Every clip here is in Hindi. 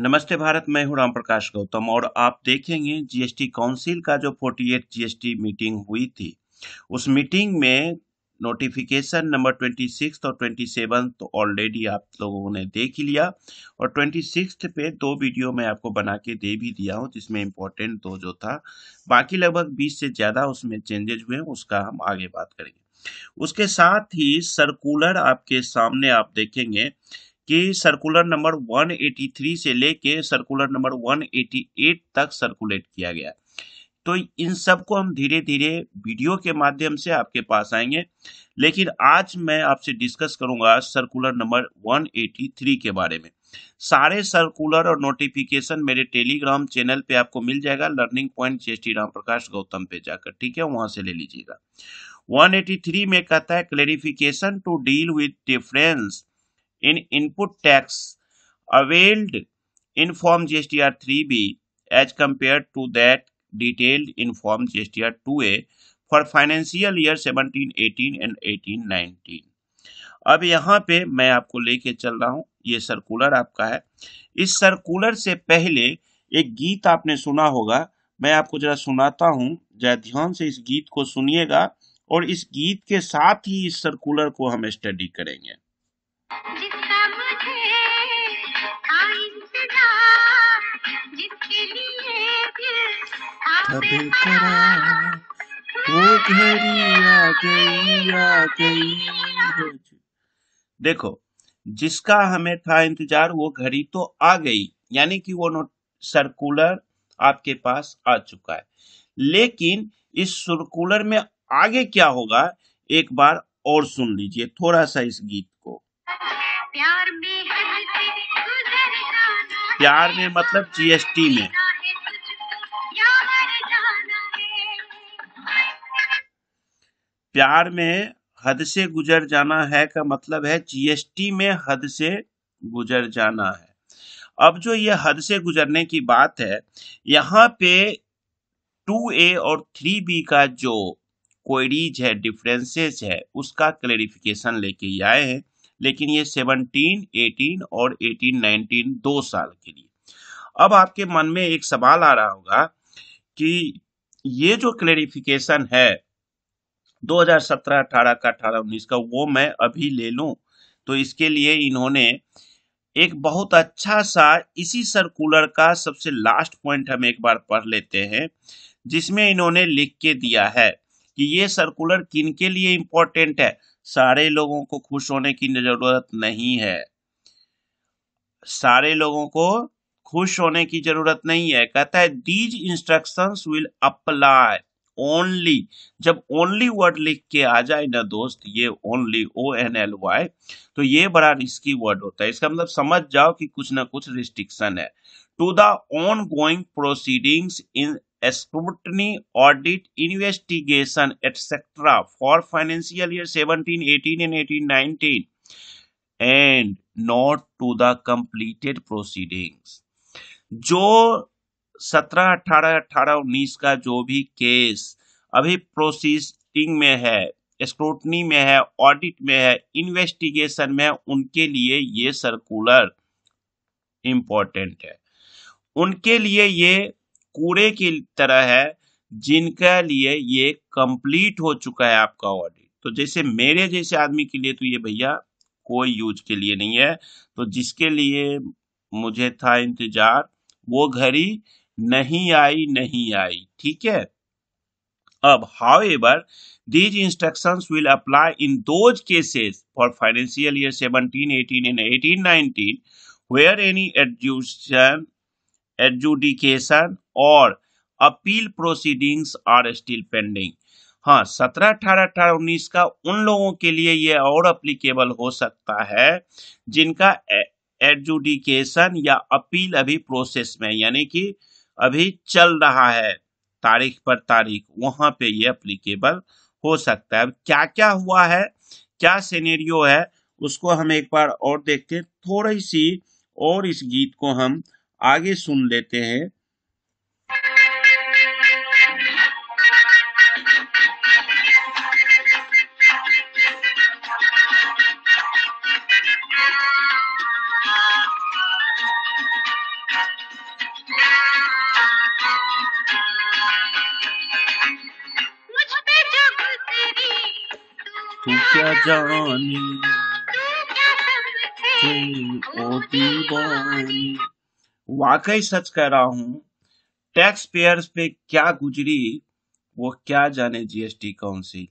नमस्ते भारत मैं हूं राम प्रकाश गौतम और आप देखेंगे जीएसटी काउंसिल का जो 48 जीएसटी मीटिंग हुई थी उस मीटिंग में नोटिफिकेशन नंबर ट्वेंटी सिक्स और ट्वेंटी सेवन तो ऑलरेडी आप लोगों ने देख ही लिया और ट्वेंटी सिक्स पे दो वीडियो मैं आपको बना के दे भी दिया हूँ जिसमें इम्पोर्टेंट दो जो था बाकी लगभग बीस से ज़्यादा उसमें चेंजेज हुए हैं उसका हम आगे बात करेंगे उसके साथ ही सर्कुलर आपके सामने आप देखेंगे कि सर्कुलर नंबर 183 से लेके सर्कुलर नंबर 188 तक सर्कुलेट किया गया तो इन सबको हम धीरे धीरे वीडियो के माध्यम से आपके पास आएंगे लेकिन आज मैं आपसे डिस्कस करूंगा सर्कुलर नंबर 183 के बारे में सारे सर्कुलर और नोटिफिकेशन मेरे टेलीग्राम चैनल पे आपको मिल जाएगा लर्निंग पॉइंट चेस्टी राम प्रकाश गौतम पे जाकर ठीक है वहां से ले लीजिएगा 183 में कहता है clarification to deal with difference in input in input tax availed in Form GSTR 3B as compared to that detailed in Form GSTR A for financial year 17-18 and 18-19. अब यहाँ पे मैं आपको लेके चल रहा हूँ ये सर्कुलर आपका है इस सर्कुलर से पहले एक गीत आपने सुना होगा मैं आपको जरा सुनाता हूँ जरा ध्यान से इस गीत को सुनिएगा और इस गीत के साथ ही इस सर्कुलर को हम स्टडी करेंगे देखो जिसका हमें था इंतजार वो घड़ी तो आ गई यानी कि वो नोट सर्कुलर आपके पास आ चुका है लेकिन इस सर्कुलर में आगे क्या होगा एक बार और सुन लीजिए थोड़ा सा इस गीत प्यार में मतलब जीएसटी में प्यार में हद से गुजर जाना है का मतलब है जीएसटी में हद से गुजर जाना है अब जो ये हद से गुजरने की बात है यहाँ पे टू ए और थ्री बी का जो क्वेरीज है डिफरेंसेस है उसका क्लेरिफिकेशन लेके आए हैं लेकिन ये 17, 18 और 18, 19 दो साल के लिए अब आपके मन में एक सवाल आ रहा होगा कि ये जो क्लेरिफिकेशन है 2017, 18 का 18, 19 का वो मैं अभी ले लूं तो इसके लिए इन्होंने एक बहुत अच्छा सा इसी सर्कुलर का सबसे लास्ट पॉइंट हम एक बार पढ़ लेते हैं जिसमें इन्होंने लिख के दिया है कि ये सर्कुलर किन के लिए इम्पोर्टेंट है सारे लोगों को खुश होने की जरूरत नहीं है सारे लोगों को खुश होने की जरूरत नहीं है कहता है these instruction will apply only जब ओनली वर्ड लिख के आ जाए ना दोस्त ये only O N L Y तो ये बड़ा रिस्की वर्ड होता है इसका मतलब समझ जाओ कि कुछ ना कुछ रिस्ट्रिक्शन है to the ongoing proceedings in scrutiny audit investigation etcetera for financial year 17, 18 and 18, 19 and not to the completed proceedings जो सत्रह अठारह अठारह उन्नीस का जो भी केस अभी प्रोसीडिंग में है स्क्रूटनी में है ऑडिट में है इन्वेस्टिगेशन में है उनके लिए ये सर्कुलर इंपॉर्टेंट है उनके लिए ये कूड़े की तरह है जिनका लिए ये कंप्लीट हो चुका है आपका ऑडिट तो जैसे मेरे जैसे आदमी के लिए तो ये भैया कोई यूज के लिए नहीं है तो जिसके लिए मुझे था इंतजार वो घड़ी नहीं आई नहीं आई ठीक है अब however these instruction will apply in those cases for financial year seventeen eighteen and eighteen nineteen where any एडजन एडजुडिकेशन और appeal proceedings are still pending हाँ सत्रह अठारह अठारह उन्नीस का उन लोगों के लिए ये और अप्लीकेबल हो सकता है जिनका एडजुडिकेशन या अपील अभी प्रोसेस में यानी कि अभी चल रहा है तारीख पर तारीख वहां पे ये अप्लीकेबल हो सकता है अब क्या क्या हुआ है क्या सिनेरियो है उसको हम एक बार और देखते हैं थोड़ी सी और इस गीत को हम आगे सुन लेते हैं तू क्या जानी तू ओ दीवानी वाकई सच कह रहा हूं टैक्स पेयर्स पे क्या गुजरी वो क्या जाने जीएसटी काउंसिल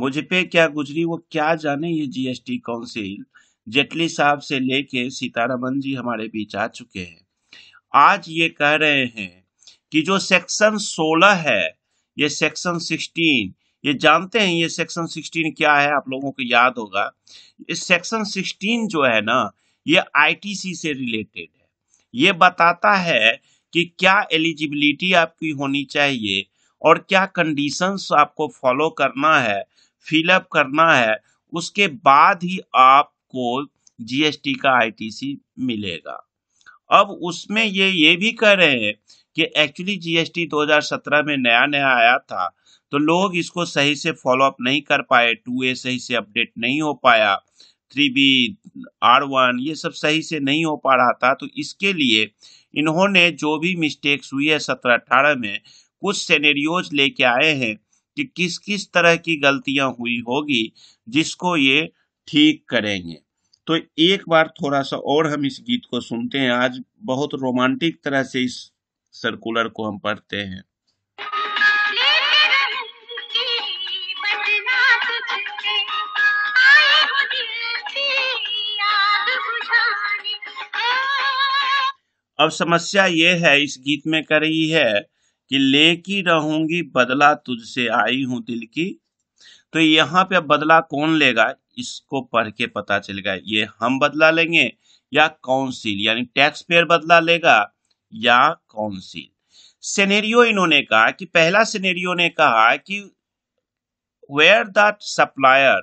मुझ पे क्या गुजरी वो क्या जाने ये जीएसटी काउंसिल जेटली साहब से लेके सीतारामन जी हमारे बीच आ चुके हैं आज ये कह रहे हैं कि जो सेक्शन 16 है ये सेक्शन 16 ये जानते हैं ये सेक्शन 16 क्या है आप लोगों को याद होगा ये सेक्शन 16 जो है ना ये आईटीसी से रिलेटेड ये बताता है कि क्या एलिजिबिलिटी आपकी होनी चाहिए और क्या कंडीशंस आपको फॉलो करना है फिलअप करना है उसके बाद ही आपको जीएसटी का आईटीसी मिलेगा अब उसमें ये ये भी कह रहे हैं कि एक्चुअली जीएसटी 2017 में नया नया आया था तो लोग इसको सही से फॉलो अप नहीं कर पाए टू ए सही से अपडेट नहीं हो पाया थ्री बी आर वन ये सब सही से नहीं हो पा रहा था तो इसके लिए इन्होंने जो भी मिस्टेक्स हुई है सत्रह अठारह में कुछ सेनेरियोज लेके आए हैं कि किस किस तरह की गलतियां हुई होगी जिसको ये ठीक करेंगे तो एक बार थोड़ा सा और हम इस गीत को सुनते हैं आज बहुत रोमांटिक तरह से इस सर्कुलर को हम पढ़ते हैं अब समस्या ये है इस गीत में कह रही है कि लेकी रहूंगी बदला तुझसे आई हूं दिल की तो यहाँ पे बदला कौन लेगा इसको पढ़ के पता चलेगा ये हम बदला लेंगे या काउंसिल यानी टैक्स पेयर बदला लेगा या काउंसिल सिनेरियो इन्होंने कहा कि पहला सिनेरियो ने कहा कि where that supplier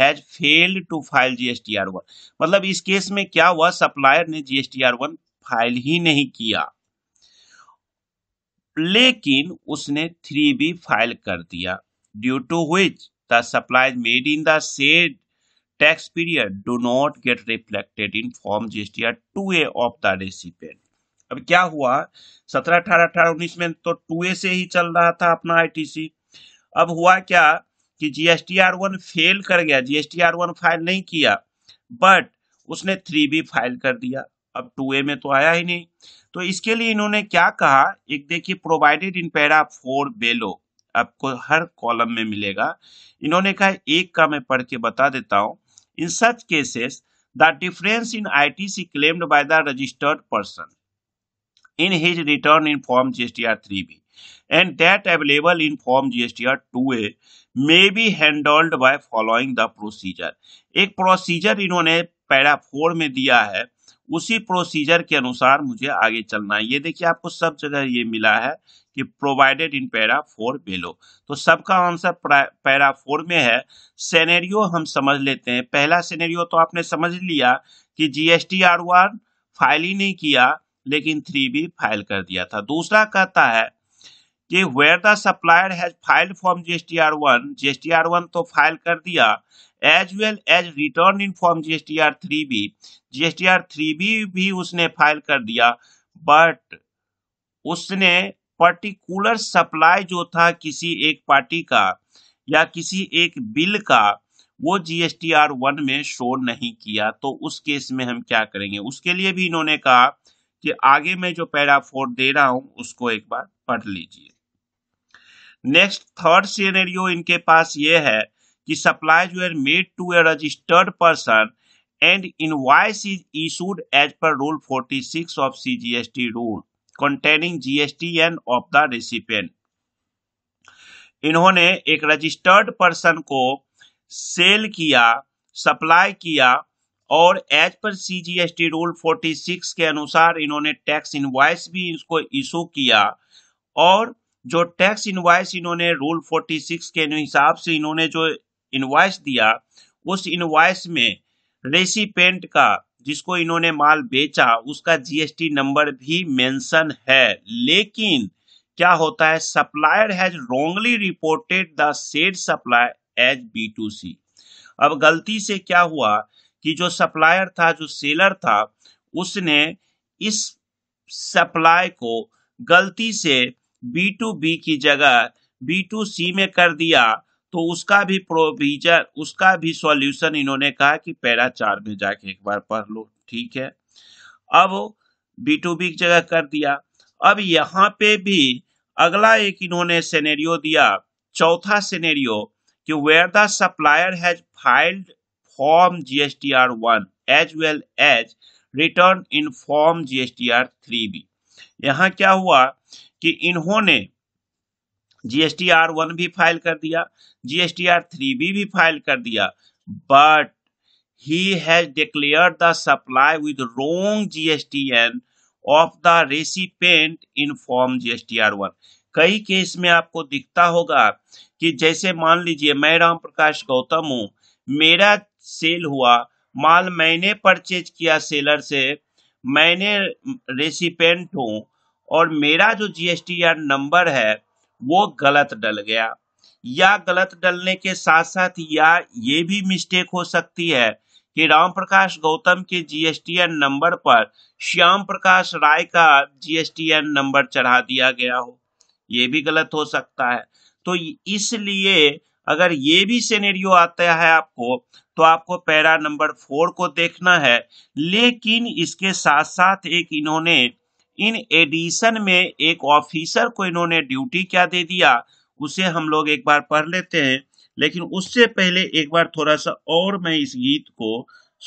has failed to file GSTR one मतलब इस केस में क्या हुआ सप्लायर ने जीएसटीआर वन फाइल ही नहीं किया लेकिन उसने थ्री बी फाइल कर दिया due to which the supply made in the said tax period do not get reflected in form two A of the recipient अब क्या हुआ सत्रह अठारह अठारह उन्नीस में तो टू ए से ही चल रहा था अपना आईटीसी अब हुआ क्या कि आर वन फेल कर गया आर वन फाइल नहीं किया बट उसने थ्री बी फाइल कर दिया अब टू ए में तो आया ही नहीं तो इसके लिए इन्होंने क्या कहा एक देखिए provided in para four below आपको हर कॉलम में मिलेगा इन्होंने कहा एक का मैं पढ़ के बता देता हूँ in such cases the difference in ITC claimed by the registered person in his return in form GSTR three B and that available in form two A may be handled by following the procedure एक प्रोसीजर इन्होंने पैरा फोर में दिया है उसी प्रोसीजर के अनुसार मुझे आगे चलना है ये देखिए आपको सब जगह ये मिला है कि provided in para four below तो सबका आंसर पैरा फोर में है सेनेरियो हम समझ लेते हैं पहला सेनेरियो तो आपने समझ लिया कि जीएसटी आर वन फाइल ही नहीं किया लेकिन थ्री बी फाइल कर दिया था दूसरा कहता है कि where the supplier has file form GST R one GST R one तो फाइल कर दिया as well as return in form GSTR three B GSTR three B भी उसने फाइल कर दिया बट उसने पर्टिकुलर सप्लाई जो था किसी एक पार्टी का या किसी एक बिल का वो जीएसटीआर वन में शो नहीं किया तो उस केस में हम क्या करेंगे उसके लिए भी इन्होंने कहा कि आगे मैं जो पैरा फोर दे रहा हूं उसको एक बार पढ़ लीजिए नेक्स्ट थर्ड सीनेरियो इनके पास ये है कि supplies were made to a registered person and invoice is issued as per rule 46 of CGST rule containing GST and of the recipient इन्होंने एक रजिस्टर्ड पर्सन को सेल किया सप्लाई किया और एज पर सीजीएसटी रूल 46 के अनुसार इन्होंने टैक्स इनवॉइस भी इसको इशू किया और जो टैक्स इनवॉइस इन्होंने रूल 46 के हिसाब से इन्होंने जो इनवॉइस दिया उस इनवॉइस में रेसिपेंट का जिसको इन्होंने माल बेचा उसका जीएसटी नंबर भी मेंशन है लेकिन क्या होता है supplier has wrongly reported the said supplier as B to C अब गलती से क्या हुआ कि जो सप्लायर था जो सेलर था उसने इस सप्लाई को गलती से बी टू बी की जगह बी टू सी में कर दिया तो उसका भी प्रोविजन उसका भी सॉल्यूशन इन्होंने कहा कि पैरा चार में जाके एक बार पढ़ लो ठीक है अब बी टू बी जगह कर दिया अब यहाँ पे भी अगला एक इन्होंने सेनेरियो दिया चौथा सेनेरियो कि where the supplier has filed form GSTR one as well as return in form GSTR three B यहाँ क्या हुआ कि इन्होंने जीएसटी आर वन भी फाइल कर दिया जीएसटी आर थ्री बी भी फाइल कर दिया but he has declare the supply with wrong GST N of the recipient in form GST R one कई केस में आपको दिखता होगा कि जैसे मान लीजिए मैं राम प्रकाश गौतम हूं मेरा सेल हुआ माल मैंने परचेज किया सेलर से मैंने रेसिपेंट हूँ और मेरा जो जीएसटी आर नंबर है वो गलत डल गया या गलत डलने के साथ साथ या ये भी मिस्टेक हो सकती है कि राम प्रकाश गौतम के जीएसटीएन नंबर पर श्याम प्रकाश राय का जीएसटीएन नंबर चढ़ा दिया गया हो ये भी गलत हो सकता है तो इसलिए अगर ये भी सिनेरियो आता है आपको तो आपको पैरा नंबर फोर को देखना है लेकिन इसके साथ साथ एक इन्होंने इन एडिशन में एक ऑफिसर को इन्होंने ड्यूटी क्या दे दिया उसे हम लोग एक बार पढ़ लेते हैं लेकिन उससे पहले एक बार थोड़ा सा और मैं इस गीत को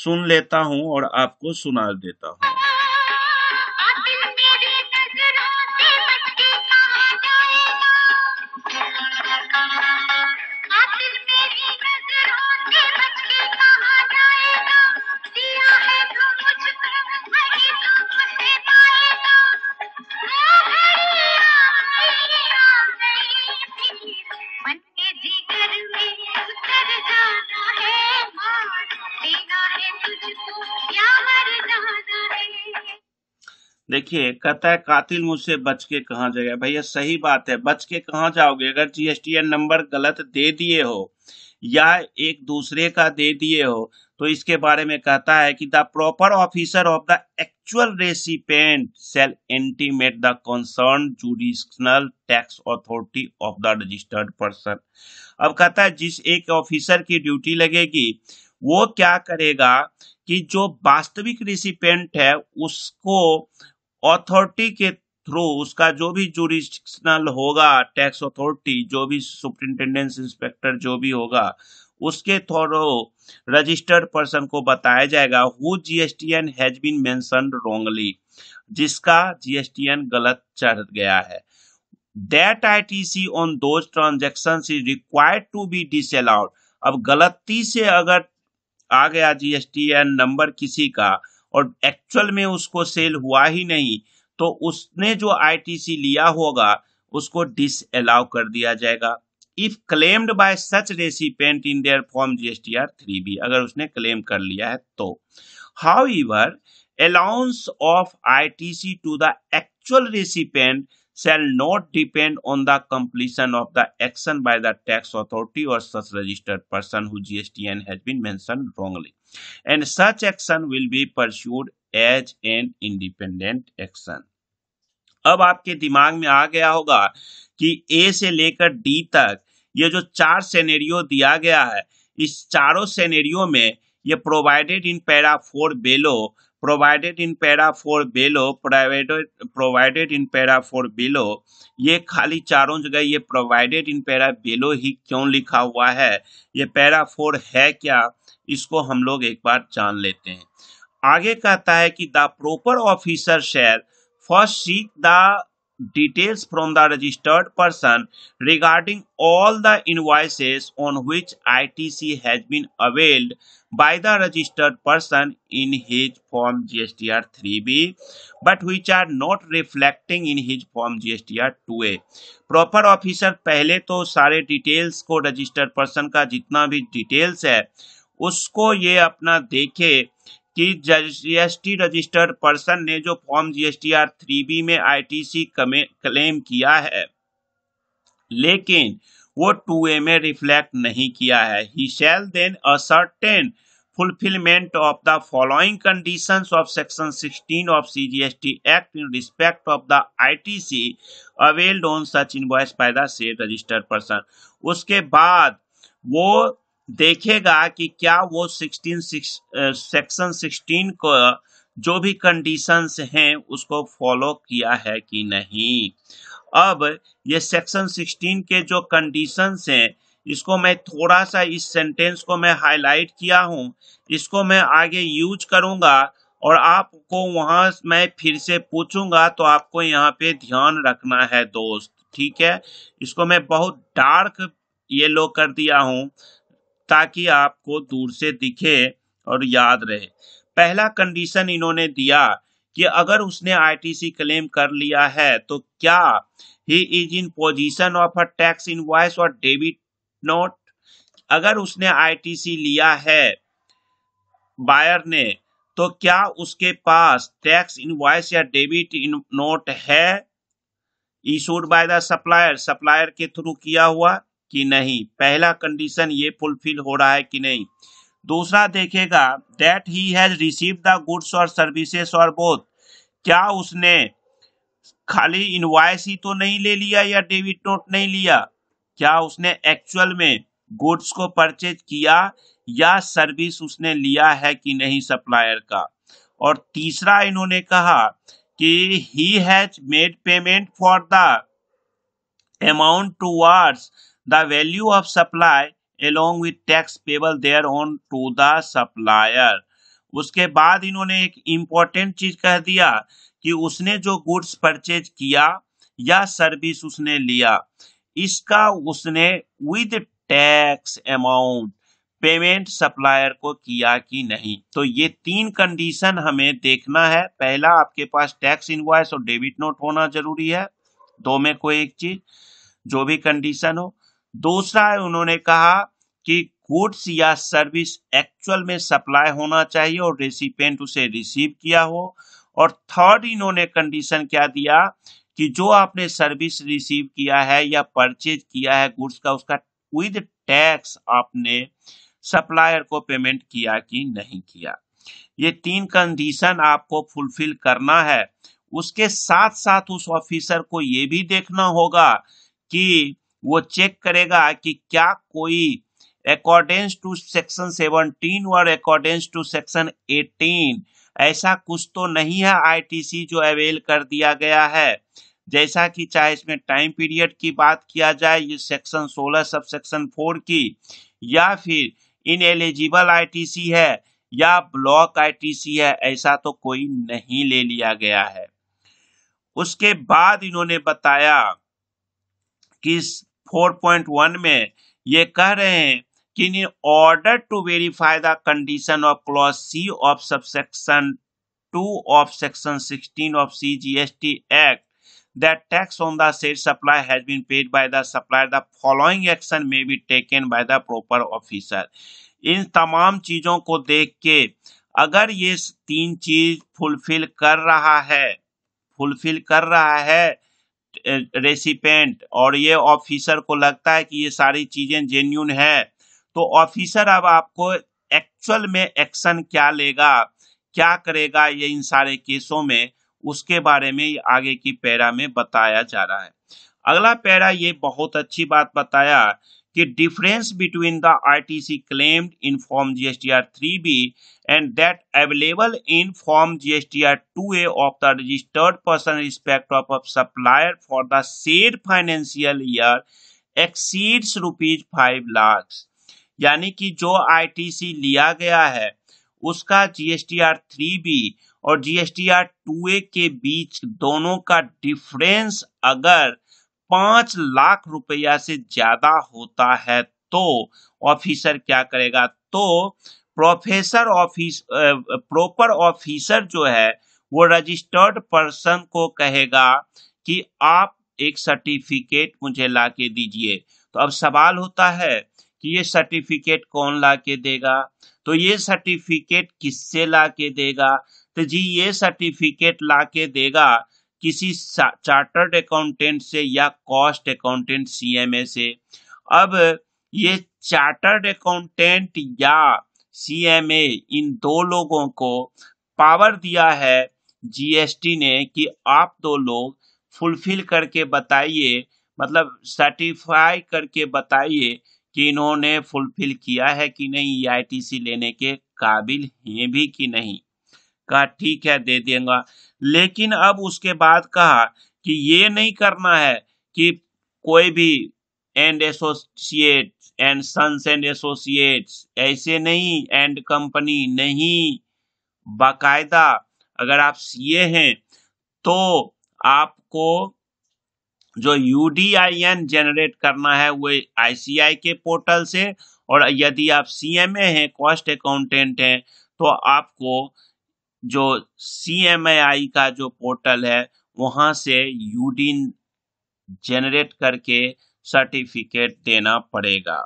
सुन लेता हूं और आपको सुना देता हूं देखिए कहता है कातिल मुझसे बच के कहाँ जाएगा भैया सही बात है बच के कहाँ जाओगे अगर जीएसटीएन नंबर गलत दे दिए हो या एक दूसरे का दे दिए हो तो इसके बारे में कहता है कि the proper officer of the actual recipient shall intimate the concern jurisdictional tax authority of the registered person अब कहता है जिस एक ऑफिसर की ड्यूटी लगेगी वो क्या करेगा कि जो वास्तविक रिसिपेंट है उसको अथॉरिटी के थ्रू उसका जो भी जुरिस्डिक्शनल होगा टैक्स अथॉरिटी जो भी सुप्रिंटेंडेंस इंस्पेक्टर जो भी होगा उसके थ्रो रजिस्टर्ड पर्सन को बताया जाएगा who GSTN has been mention wrongly जिसका जीएसटीएन गलत चढ़ गया है that ITC on those transaction is required to be disallowed अब गलती से अगर आ गया जीएसटीएन नंबर किसी का और एक्चुअल में उसको सेल हुआ ही नहीं तो उसने जो आईटीसी लिया होगा उसको डिस अलाउ कर दिया जाएगा if claimed by such recipient in their form GSTR three B अगर उसने क्लेम कर लिया है तो however allowance of C to the actual recipient shall not depend on the completion of the action by the tax authority or such registered person who GSTN has been mentioned wrongly. And such action will be pursued as an independent action अब आपके दिमाग में आ गया होगा कि ए से लेकर डी तक ये जो चार सेनेरियो दिया गया है इस चारों सेनेरियो में ये provided in para four below provided in para four below प्राइवेटेड provided in para four below ये खाली चारों जगह ये प्रोवाइडेड इन पैरा बेलो ही क्यों लिखा हुआ है ये पैरा फोर है क्या इसको हम लोग एक बार जान लेते हैं आगे कहता है कि the proper officer shall first seek the details from the registered person regarding all the invoices on which ITC has been availed by the registered person in his form GSTR 3B but which are not reflecting in his form GSTR 2A Proper officer पहले तो सारे details को registered person का जितना भी details है उसको ये अपना देखे कि जीएसटी रजिस्टर्ड पर्सन ने जो फॉर्म जीएसटीआर थ्री बी में आईटीसी क्लेम किया है लेकिन वो टू ए में रिफ्लेक्ट नहीं किया है he shall then ascertain fulfilment of the following condition of section sixteen of C G S T act in respect of the I T C availed on such invoice by the registered person उसके बाद वो देखेगा कि क्या वो 16 सिक्स, सेक्शन 16 को जो भी कंडीशंस हैं उसको फॉलो किया है कि नहीं अब ये सेक्शन 16 के जो कंडीशंस हैं इसको मैं थोड़ा सा इस सेंटेंस को मैं हाईलाइट किया हूँ इसको मैं आगे यूज करूँगा और आपको वहाँ मैं फिर से पूछूंगा तो आपको यहाँ पे ध्यान रखना है दोस्त ठीक है इसको मैं बहुत डार्क येलो कर दिया हूँ ताकि आपको दूर से दिखे और याद रहे पहला कंडीशन इन्होंने दिया कि अगर उसने आईटीसी क्लेम कर लिया है तो क्या he is in position of a tax invoice और डेबिट नोट अगर उसने आईटीसी लिया है बायर ने तो क्या उसके पास टैक्स वॉयस या डेबिट नोट है issued by the supplier supplier के थ्रू किया हुआ कि नहीं पहला कंडीशन ये फुलफिल हो रहा है कि नहीं दूसरा देखेगा that he has receive the goods और सर्विसेस और बोथ क्या उसने खाली इनवाइस ही तो नहीं ले लिया या डेबिट नोट नहीं लिया क्या उसने एक्चुअल में गुड्स को परचेज किया या सर्विस उसने लिया है कि नहीं सप्लायर का और तीसरा इन्होंने कहा कि he has made payment for the amount towards the value of supply along with tax payable thereon to the supplier उसके बाद इन्होंने एक इम्पोर्टेंट चीज कह दिया कि उसने जो गुड्स परचेज किया या सर्विस उसने लिया इसका उसने with tax amount payment supplier को किया कि नहीं तो ये तीन कंडीशन हमें देखना है पहला आपके पास टैक्स इनवॉइस और डेबिट नोट होना जरूरी है दो में कोई एक चीज जो भी कंडीशन हो दूसरा है उन्होंने कहा कि गुड्स या सर्विस एक्चुअल में सप्लाई होना चाहिए और रेसिपेंट उसे रिसीव किया हो और थर्ड इन्होंने कंडीशन क्या दिया कि जो आपने सर्विस रिसीव किया है या परचेज किया है गुड्स का उसका विद टैक्स आपने सप्लायर को पेमेंट किया कि नहीं किया ये तीन कंडीशन आपको फुलफिल करना है उसके साथ साथ उस ऑफिसर को ये भी देखना होगा कि वो चेक करेगा कि क्या कोई अकॉर्डेंस टू सेक्शन 17 और अकॉर्डेंस टू सेक्शन 18 ऐसा कुछ तो नहीं है आईटीसी जो अवेल कर दिया गया है जैसा कि चाहे इसमें टाइम पीरियड की बात किया जाए ये सेक्शन 16 सब सेक्शन 4 की या फिर इन एलिजिबल आईटीसी है या ब्लॉक आईटीसी है ऐसा तो कोई नहीं ले लिया गया है उसके बाद इन्होंने बताया कि 4.1 में ये कह रहे हैं कि in order to verify the condition of clause C of subsection two of section 16 of C G S T act that tax on the said supply has been paid by the supplier the following action may be taken by the proper officer इन तमाम चीजों को देख के अगर ये तीन चीज फुलफिल कर रहा है फुलफिल कर रहा है रेसिपेंट और ये ऑफिसर को लगता है कि ये सारी चीजें जेन्यून है तो ऑफिसर अब आपको एक्चुअल में एक्शन क्या लेगा क्या करेगा ये इन सारे केसों में उसके बारे में आगे की पैरा में बताया जा रहा है अगला पैरा ये बहुत अच्छी बात बताया कि difference between the RTC claimed in form GSTR B and that available in form GSTR A of the registered person respect of supplier for the said financial year exceeds rupees five lakh यानी कि जो आईटीसी लिया गया है उसका जीएसटीआर बी और जीएसटीआर ए के बीच दोनों का डिफरेंस अगर पांच लाख रुपया से ज्यादा होता है तो ऑफिसर क्या करेगा तो प्रोफेसर ऑफिस प्रॉपर ऑफिसर जो है वो रजिस्टर्ड पर्सन को कहेगा कि आप एक सर्टिफिकेट मुझे ला के दीजिए तो अब सवाल होता है कि ये सर्टिफिकेट कौन ला के देगा तो ये सर्टिफिकेट किससे ला के देगा तो जी ये सर्टिफिकेट ला के देगा किसी चार्टर्ड अकाउंटेंट से या कॉस्ट अकाउंटेंट सीएमए से अब ये चार्टर्ड अकाउंटेंट या सीएमए इन दो लोगों को पावर दिया है जीएसटी ने कि आप दो लोग फुलफिल करके बताइए मतलब सर्टिफाई करके बताइए कि इन्होंने फुलफिल किया है कि नहीं आईटीसी e लेने के काबिल हैं भी कि नहीं कहा ठीक है दे देगा लेकिन अब उसके बाद कहा कि ये नहीं करना है कि कोई भी and associate and sons and associates ऐसे नहीं एंड कंपनी नहीं बाकायदा अगर आप सीए हैं तो आपको जो यूडीआईएन जनरेट करना है वो आईसीआई के पोर्टल से और यदि आप सीएमए हैं कॉस्ट अकाउंटेंट हैं तो आपको जो सी का जो पोर्टल है वहां से यूडीन जेनरेट करके सर्टिफिकेट देना पड़ेगा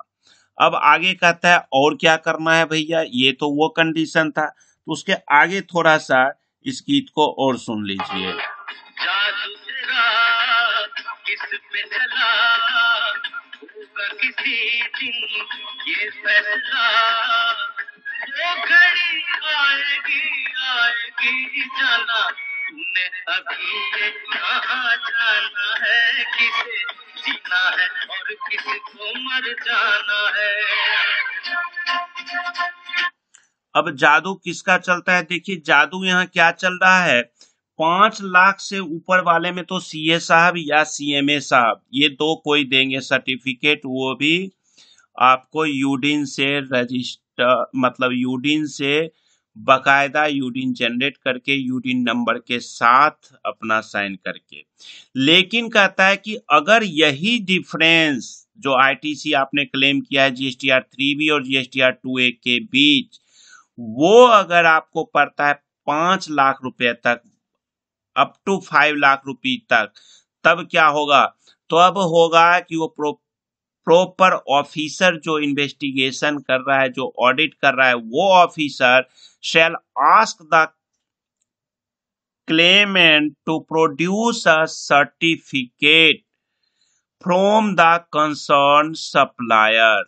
अब आगे कहता है और क्या करना है भैया ये तो वो कंडीशन था तो उसके आगे थोड़ा सा इस गीत को और सुन लीजिए किसी दिन ये फैसला अब जादू किसका चलता है देखिए जादू यहाँ क्या चल रहा है पांच लाख से ऊपर वाले में तो सीए साहब या सीएमए साहब ये दो कोई देंगे सर्टिफिकेट वो भी आपको यूडिन से रजिस्टर मतलब यूडिन से बकायदा यूडिन जनरेट करके यूडिन नंबर के साथ अपना साइन करके लेकिन कहता है कि अगर यही डिफरेंस जो आईटीसी आपने क्लेम किया है जीएसटीआर थ्री बी और जीएसटीआर टू ए के बीच वो अगर आपको पड़ता है पांच लाख रुपए तक अप टू फाइव लाख रुपए तक तब क्या होगा तो अब होगा कि वो प्रॉपर ऑफिसर जो इन्वेस्टिगेशन कर रहा है जो ऑडिट कर रहा है वो officer shall ask the claimant to produce a certificate from the concern supplier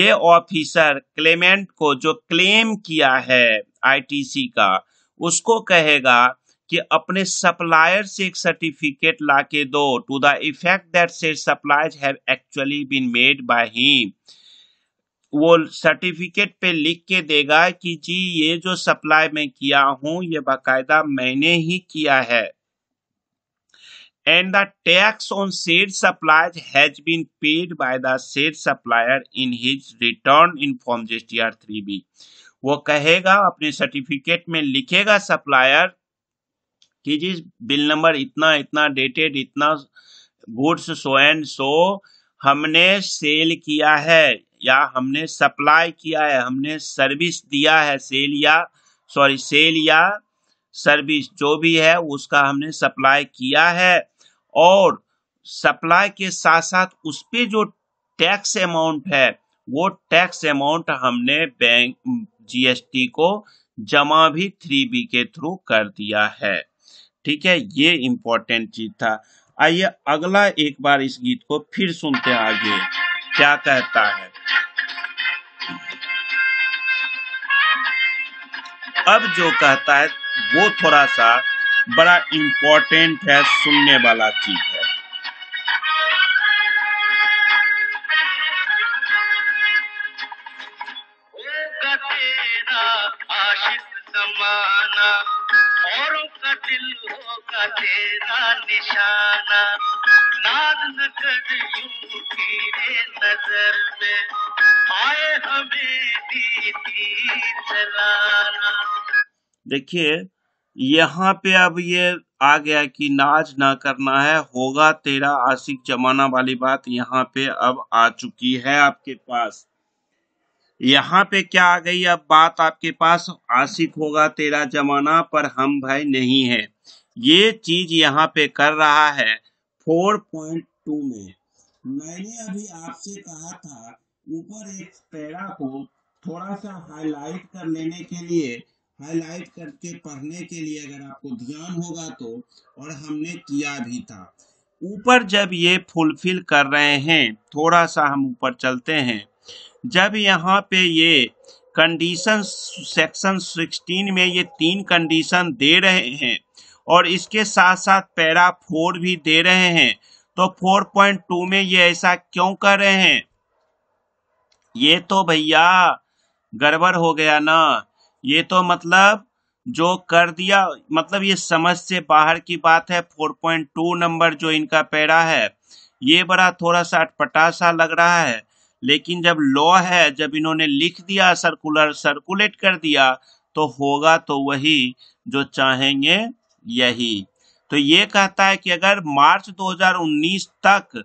ये ऑफिसर क्लेमेंट को जो क्लेम किया है आईटीसी का उसको कहेगा कि अपने सप्लायर से एक सर्टिफिकेट ला के दो to the effect that said suppliers have actually been made by him वो सर्टिफिकेट पे लिख के देगा कि जी ये जो सप्लाई मैं किया हूं ये बाकायदा मैंने ही किया है and the tax on said supplies has been paid by the said supplier in his return in form GSTR 3B वो कहेगा अपने सर्टिफिकेट में लिखेगा सप्लायर कि जी बिल नंबर इतना इतना डेटेड इतना गुड्स सो एंड सो हमने सेल किया है या हमने सप्लाई किया है हमने सर्विस दिया है सेल या सॉरी सेल या सर्विस जो भी है उसका हमने सप्लाई किया है और सप्लाई के साथ साथ उस पर जो टैक्स अमाउंट है वो टैक्स अमाउंट हमने बैंक जीएसटी को जमा भी थ्री बी के थ्रू कर दिया है ठीक है ये इंपॉर्टेंट चीज था आइए अगला एक बार इस गीत को फिर सुनते हैं आगे क्या कहता है अब जो कहता है वो थोड़ा सा बड़ा इंपॉर्टेंट है सुनने वाला चीज है तेरा निशाना नाज न तेरे नजर में आए हमें दीदी चलाना देखिए यहाँ पे अब ये आ गया कि नाज ना करना है होगा तेरा आशिक जमाना वाली बात यहाँ पे अब आ चुकी है आपके पास यहाँ पे क्या आ गई अब बात आपके पास आशिक होगा तेरा जमाना पर हम भाई नहीं है ये चीज यहाँ पे कर रहा है 4.2 में मैंने अभी आपसे कहा था ऊपर एक पैरा को थोड़ा सा हाईलाइट कर लेने के लिए हाईलाइट करके पढ़ने के लिए अगर आपको ध्यान होगा तो और हमने किया भी था ऊपर जब ये फुलफिल कर रहे हैं थोड़ा सा हम ऊपर चलते हैं जब यहाँ पे ये कंडीशन सेक्शन 16 में ये तीन कंडीशन दे रहे हैं और इसके साथ साथ पैरा फोर भी दे रहे हैं तो फोर पॉइंट टू में ये ऐसा क्यों कर रहे हैं ये तो भैया गड़बड़ हो गया ना ये तो मतलब जो कर दिया मतलब ये समझ से बाहर की बात है 4.2 नंबर जो इनका पैरा है ये बड़ा थोड़ा सा अटपटा सा लग रहा है लेकिन जब लॉ है जब इन्होंने लिख दिया सर्कुलर सर्कुलेट कर दिया तो होगा तो वही जो चाहेंगे यही तो ये कहता है कि अगर मार्च 2019 तक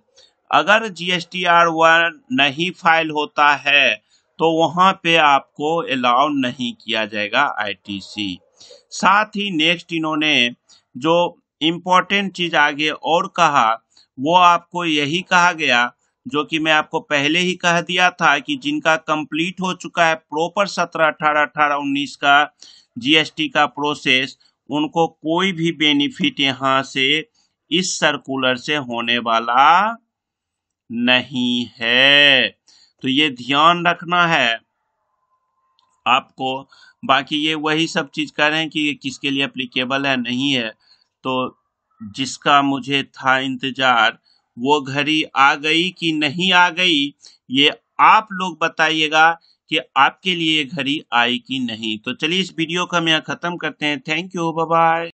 अगर जीएसटी आर वन नहीं फाइल होता है तो वहां पे आपको अलाउ नहीं किया जाएगा आईटीसी साथ ही नेक्स्ट इन्होंने जो इम्पोर्टेंट चीज आगे और कहा वो आपको यही कहा गया जो कि मैं आपको पहले ही कह दिया था कि जिनका कंप्लीट हो चुका है प्रॉपर सत्रह अठारह अठारह उन्नीस का जीएसटी का प्रोसेस उनको कोई भी बेनिफिट यहां से इस सर्कुलर से होने वाला नहीं है तो ये ध्यान रखना है आपको बाकी ये वही सब चीज कह रहे हैं कि ये किसके लिए अप्लीकेबल है नहीं है तो जिसका मुझे था इंतजार वो घड़ी आ गई कि नहीं आ गई ये आप लोग बताइएगा कि आपके लिए घड़ी आए नहीं तो चलिए इस वीडियो को हम यहाँ ख़त्म करते हैं थैंक यू बाय